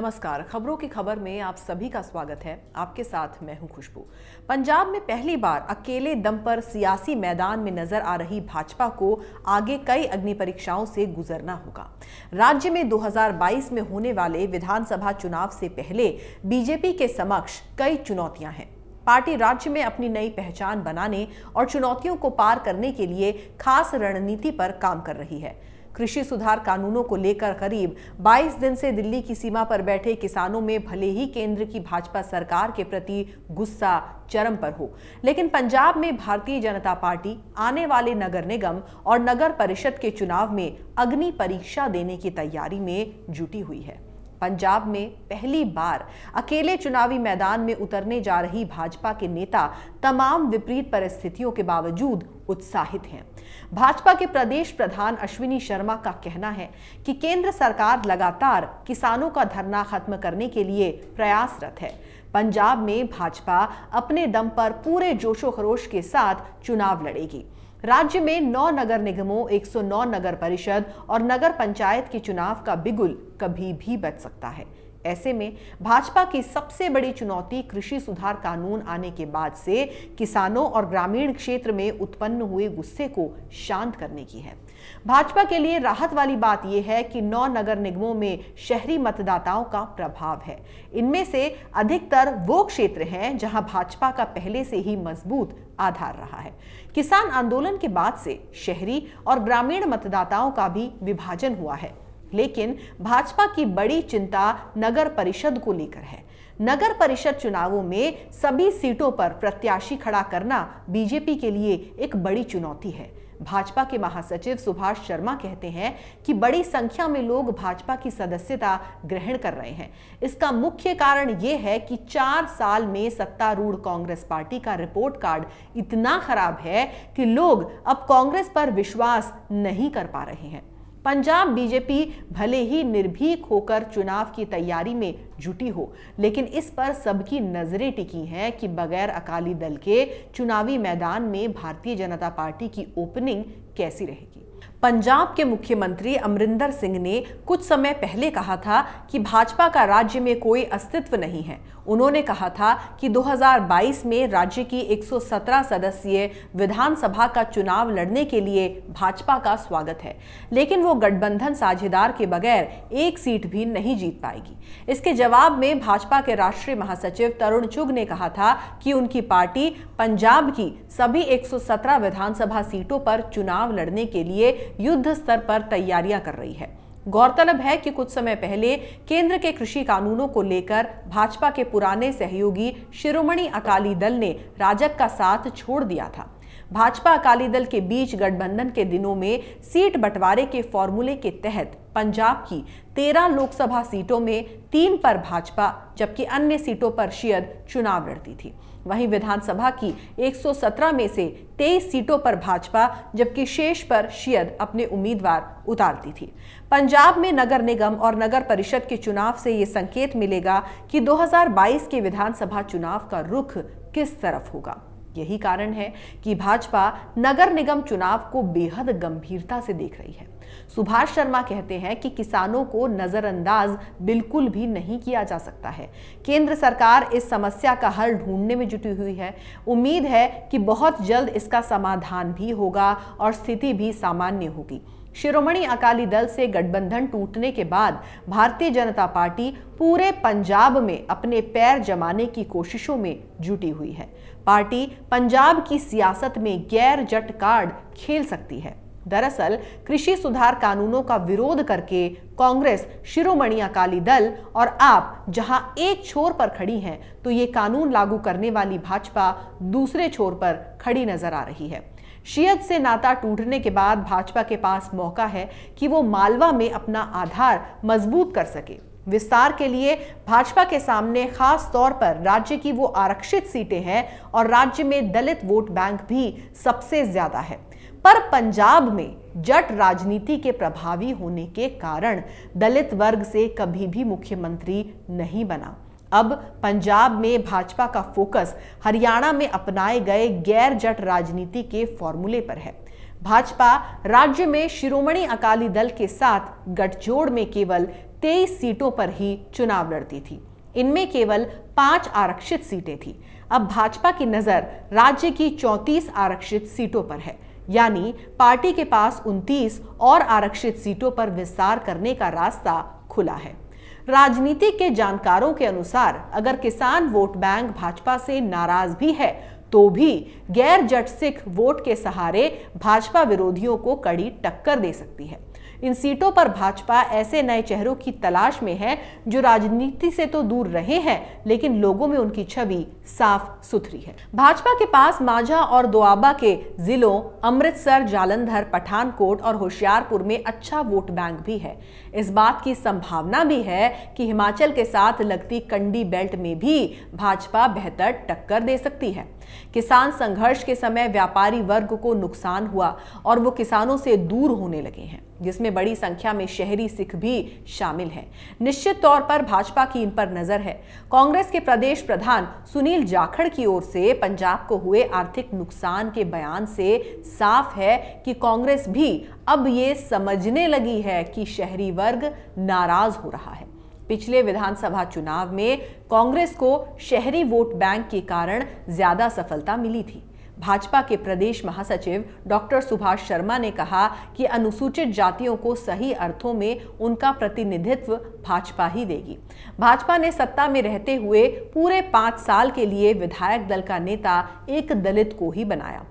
नमस्कार खबरों की खबर में आप सभी का स्वागत है आपके साथ मैं हूं खुशबू पंजाब में पहली बार अकेले दम पर सियासी मैदान में नजर आ रही भाजपा को आगे कई अग्नि परीक्षाओं से गुजरना होगा राज्य में 2022 में होने वाले विधानसभा चुनाव से पहले बीजेपी के समक्ष कई चुनौतियां हैं पार्टी राज्य में अपनी नई पहचान बनाने और चुनौतियों को पार करने के लिए खास रणनीति पर काम कर रही है कृषि सुधार कानूनों को लेकर करीब 22 दिन से दिल्ली की सीमा पर बैठे किसानों में भले ही केंद्र की भाजपा सरकार के प्रति गुस्सा चरम पर हो लेकिन पंजाब में भारतीय जनता पार्टी आने वाले नगर निगम और नगर परिषद के चुनाव में अग्नि परीक्षा देने की तैयारी में जुटी हुई है पंजाब में पहली बार अकेले चुनावी मैदान में उतरने जा रही भाजपा के नेता तमाम विपरीत परिस्थितियों के बावजूद उत्साहित हैं भाजपा के प्रदेश प्रधान अश्विनी शर्मा का कहना है कि केंद्र सरकार लगातार किसानों का धरना खत्म करने के लिए प्रयासरत है पंजाब में भाजपा अपने दम पर पूरे जोशो खरोश के साथ चुनाव लड़ेगी राज्य में नौ नगर निगमों 109 नगर परिषद और नगर पंचायत के चुनाव का बिगुल कभी भी बच सकता है ऐसे में भाजपा की सबसे बड़ी चुनौती कृषि सुधार कानून आने के बाद से किसानों और ग्रामीण क्षेत्र में उत्पन्न हुए गुस्से को शांत करने की है भाजपा के लिए राहत वाली बात यह है कि नौ नगर निगमों में शहरी मतदाताओं का प्रभाव है इनमें से अधिकतर वो क्षेत्र हैं जहां भाजपा का पहले से ही मजबूत आधार रहा है किसान आंदोलन के बाद से शहरी और ग्रामीण मतदाताओं का भी विभाजन हुआ है लेकिन भाजपा की बड़ी चिंता नगर परिषद को लेकर है नगर परिषद चुनावों में सभी सीटों पर प्रत्याशी खड़ा करना बीजेपी के लिए एक बड़ी चुनौती है भाजपा के महासचिव सुभाष शर्मा कहते हैं कि बड़ी संख्या में लोग भाजपा की सदस्यता ग्रहण कर रहे हैं इसका मुख्य कारण यह है कि चार साल में सत्तारूढ़ कांग्रेस पार्टी का रिपोर्ट कार्ड इतना खराब है कि लोग अब कांग्रेस पर विश्वास नहीं कर पा रहे हैं पंजाब बीजेपी भले ही निर्भीक होकर चुनाव की तैयारी में जुटी हो लेकिन इस पर सबकी नज़रें टिकी हैं कि बगैर अकाली दल के चुनावी मैदान में भारतीय जनता पार्टी की ओपनिंग कैसी रहेगी पंजाब के मुख्यमंत्री अमरिंदर सिंह ने कुछ समय पहले कहा था कि भाजपा का राज्य में कोई अस्तित्व नहीं है उन्होंने कहा था कि 2022 में राज्य की 117 सदस्यीय विधानसभा का चुनाव लड़ने के लिए भाजपा का स्वागत है लेकिन वो गठबंधन साझेदार के बगैर एक सीट भी नहीं जीत पाएगी इसके जवाब में भाजपा के राष्ट्रीय महासचिव तरुण चुग ने कहा था कि उनकी पार्टी पंजाब की सभी एक विधानसभा सीटों पर चुनाव लड़ने के लिए युद्ध स्तर पर तैयारियां कर रही है गौरतलब है कि कुछ समय पहले केंद्र के कृषि कानूनों को लेकर भाजपा के पुराने सहयोगी शिरोमणि अकाली दल ने राजक का साथ छोड़ दिया था भाजपा अकाली दल के बीच गठबंधन के दिनों में सीट बंटवारे के फॉर्मूले के तहत पंजाब की तेरह लोकसभा सीटों में तीन पर भाजपा जबकि अन्य सीटों पर शेयर चुनाव लड़ती थी वहीं विधानसभा की 117 में से 23 सीटों पर भाजपा जबकि शेष पर शेयर अपने उम्मीदवार उतारती थी पंजाब में नगर निगम और नगर परिषद के चुनाव से ये संकेत मिलेगा कि 2022 के विधानसभा चुनाव का रुख किस तरफ होगा यही कारण है कि भाजपा नगर निगम चुनाव को बेहद गंभीरता से देख रही है सुभाष शर्मा कहते हैं कि किसानों को नज़रअंदाज बिल्कुल भी नहीं किया जा सकता है केंद्र सरकार इस समस्या का हल ढूंढने में जुटी हुई है उम्मीद है कि बहुत जल्द इसका समाधान भी होगा और स्थिति भी सामान्य होगी शिरोमणि अकाली दल से गठबंधन टूटने के बाद भारतीय जनता पार्टी पूरे पंजाब में अपने पैर जमाने की कोशिशों में जुटी हुई है पार्टी पंजाब की सियासत में गैर जट कार्ड खेल सकती है दरअसल कृषि सुधार कानूनों का विरोध करके कांग्रेस शिरोमणि अकाली दल और आप जहां एक छोर पर खड़ी हैं तो ये कानून लागू करने वाली भाजपा दूसरे छोर पर खड़ी नजर आ रही है शियत से नाता टूटने के बाद भाजपा के पास मौका है कि वो मालवा में अपना आधार मजबूत कर सके विस्तार के लिए भाजपा के सामने खास तौर पर राज्य की वो आरक्षित सीटें हैं और राज्य में दलित वोट बैंक भी सबसे ज्यादा है पर पंजाब में जट राजनीति के प्रभावी होने के कारण दलित वर्ग से कभी भी मुख्यमंत्री नहीं बना अब पंजाब में भाजपा का फोकस हरियाणा में अपनाए गए गैर जट राजनीति के फॉर्मूले पर है भाजपा राज्य में शिरोमणि अकाली दल के साथ गठजोड़ में केवल तेईस सीटों पर ही चुनाव लड़ती थी इनमें केवल पांच आरक्षित सीटें थी अब भाजपा की नजर राज्य की चौंतीस आरक्षित सीटों पर है यानी पार्टी के पास उनतीस और आरक्षित सीटों पर विस्तार करने का रास्ता खुला है राजनीति के जानकारों के अनुसार अगर किसान वोट बैंक भाजपा से नाराज भी है तो भी गैर जट सिख वोट के सहारे भाजपा विरोधियों को कड़ी टक्कर दे सकती है इन सीटों पर भाजपा ऐसे नए चेहरों की तलाश में है जो राजनीति से तो दूर रहे हैं लेकिन लोगों में उनकी छवि साफ सुथरी है भाजपा के पास माझा और दोआबा के जिलों अमृतसर जालंधर पठानकोट और होशियारपुर में अच्छा वोट बैंक भी है इस बात की संभावना भी है कि हिमाचल के साथ लगती कंडी बेल्ट में भी भाजपा बेहतर टक्कर दे सकती है किसान संघर्ष के समय व्यापारी वर्ग को नुकसान हुआ और वो किसानों से दूर होने लगे हैं जिसमें बड़ी संख्या में शहरी सिख भी शामिल हैं निश्चित तौर पर भाजपा की इन पर नजर है कांग्रेस के प्रदेश प्रधान सुनील जाखड़ की ओर से पंजाब को हुए आर्थिक नुकसान के बयान से साफ है कि कांग्रेस भी अब ये समझने लगी है कि शहरी वर्ग नाराज हो रहा है पिछले विधानसभा चुनाव में कांग्रेस को शहरी वोट बैंक के कारण ज्यादा सफलता मिली थी भाजपा के प्रदेश महासचिव डॉक्टर सुभाष शर्मा ने कहा कि अनुसूचित जातियों को सही अर्थों में उनका प्रतिनिधित्व भाजपा ही देगी भाजपा ने सत्ता में रहते हुए पूरे पाँच साल के लिए विधायक दल का नेता एक दलित को ही बनाया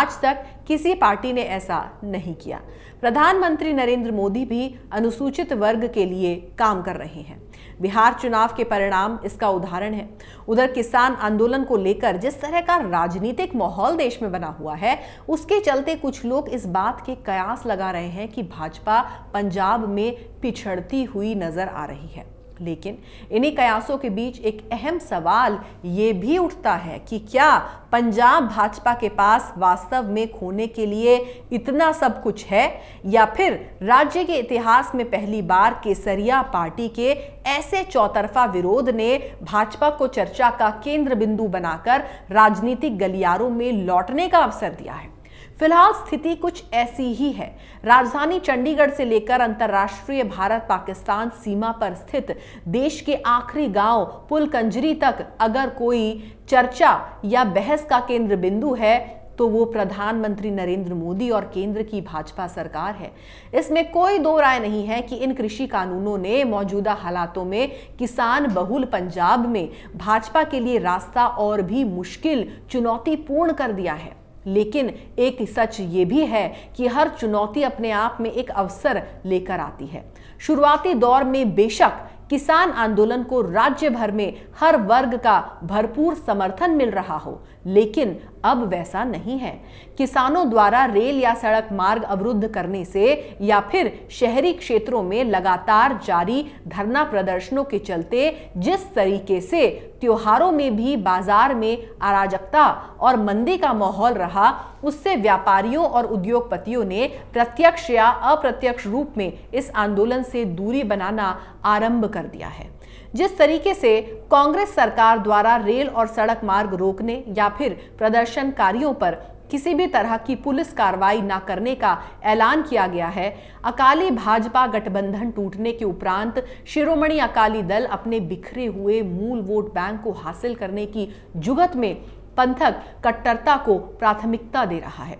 आज तक किसी पार्टी ने ऐसा नहीं किया प्रधानमंत्री नरेंद्र मोदी भी अनुसूचित वर्ग के लिए काम कर रहे हैं बिहार चुनाव के परिणाम इसका उदाहरण है उधर किसान आंदोलन को लेकर जिस तरह का राजनीतिक माहौल देश में बना हुआ है उसके चलते कुछ लोग इस बात के कयास लगा रहे हैं कि भाजपा पंजाब में पिछड़ती हुई नजर आ रही है लेकिन इन्हीं कयासों के बीच एक अहम सवाल ये भी उठता है कि क्या पंजाब भाजपा के पास वास्तव में खोने के लिए इतना सब कुछ है या फिर राज्य के इतिहास में पहली बार केसरिया पार्टी के ऐसे चौतरफा विरोध ने भाजपा को चर्चा का केंद्र बिंदु बनाकर राजनीतिक गलियारों में लौटने का अवसर दिया है फिलहाल स्थिति कुछ ऐसी ही है राजधानी चंडीगढ़ से लेकर अंतर्राष्ट्रीय भारत पाकिस्तान सीमा पर स्थित देश के आखिरी गांव पुलकंजरी तक अगर कोई चर्चा या बहस का केंद्र बिंदु है तो वो प्रधानमंत्री नरेंद्र मोदी और केंद्र की भाजपा सरकार है इसमें कोई दो राय नहीं है कि इन कृषि कानूनों ने मौजूदा हालातों में किसान बहुल पंजाब में भाजपा के लिए रास्ता और भी मुश्किल चुनौतीपूर्ण कर दिया है लेकिन एक सच ये भी है कि हर चुनौती अपने आप में एक अवसर लेकर आती है शुरुआती दौर में बेशक किसान आंदोलन को राज्य भर में हर वर्ग का भरपूर समर्थन मिल रहा हो लेकिन अब वैसा नहीं है किसानों द्वारा रेल या सड़क मार्ग अवरुद्ध करने से या फिर शहरी क्षेत्रों में लगातार जारी धरना प्रदर्शनों के चलते जिस तरीके से त्योहारों में भी बाजार में अराजकता और मंदी का माहौल रहा उससे व्यापारियों और उद्योगपतियों ने प्रत्यक्ष या अप्रत्यक्ष रूप में इस आंदोलन से दूरी बनाना आरंभ कर दिया है जिस तरीके से कांग्रेस सरकार द्वारा रेल और सड़क मार्ग रोकने या फिर प्रदर्शनकारियों पर किसी भी तरह की पुलिस कार्रवाई न करने का ऐलान किया गया है अकाली भाजपा गठबंधन टूटने के उपरांत शिरोमणि अकाली दल अपने बिखरे हुए मूल वोट बैंक को हासिल करने की जुगत में पंथक कट्टरता को प्राथमिकता दे रहा है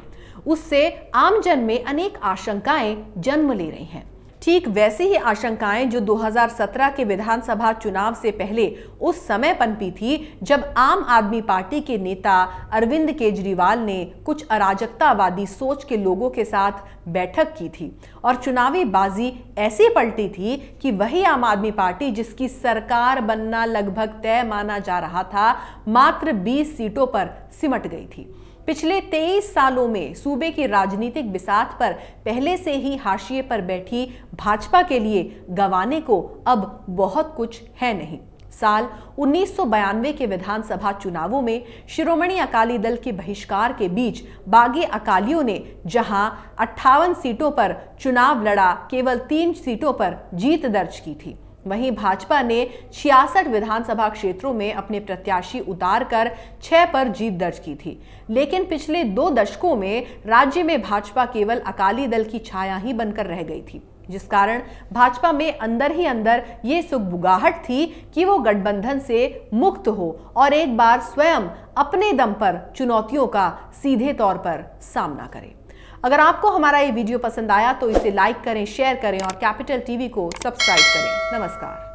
उससे आमजन में अनेक आशंकाएं जन्म ले रही हैं ठीक वैसे ही आशंकाएं जो 2017 के विधानसभा चुनाव से पहले उस समय पनपी थी जब आम आदमी पार्टी के नेता अरविंद केजरीवाल ने कुछ अराजकतावादी सोच के लोगों के साथ बैठक की थी और चुनावी बाजी ऐसी पलटी थी कि वही आम आदमी पार्टी जिसकी सरकार बनना लगभग तय माना जा रहा था मात्र 20 सीटों पर सिमट गई थी पिछले 23 सालों में सूबे की राजनीतिक बिसात पर पहले से ही हाशिए पर बैठी भाजपा के लिए गंवाने को अब बहुत कुछ है नहीं साल 1992 के विधानसभा चुनावों में शिरोमणि अकाली दल के बहिष्कार के बीच बागी अकालियों ने जहां अट्ठावन सीटों पर चुनाव लड़ा केवल तीन सीटों पर जीत दर्ज की थी वहीं भाजपा ने छियासठ विधानसभा क्षेत्रों में अपने प्रत्याशी उतार कर छह पर जीत दर्ज की थी लेकिन पिछले दो दशकों में राज्य में भाजपा केवल अकाली दल की छाया ही बनकर रह गई थी जिस कारण भाजपा में अंदर ही अंदर ये सुखबुगाहट थी कि वो गठबंधन से मुक्त हो और एक बार स्वयं अपने दम पर चुनौतियों का सीधे तौर पर सामना करें अगर आपको हमारा ये वीडियो पसंद आया तो इसे लाइक करें शेयर करें और कैपिटल टीवी को सब्सक्राइब करें नमस्कार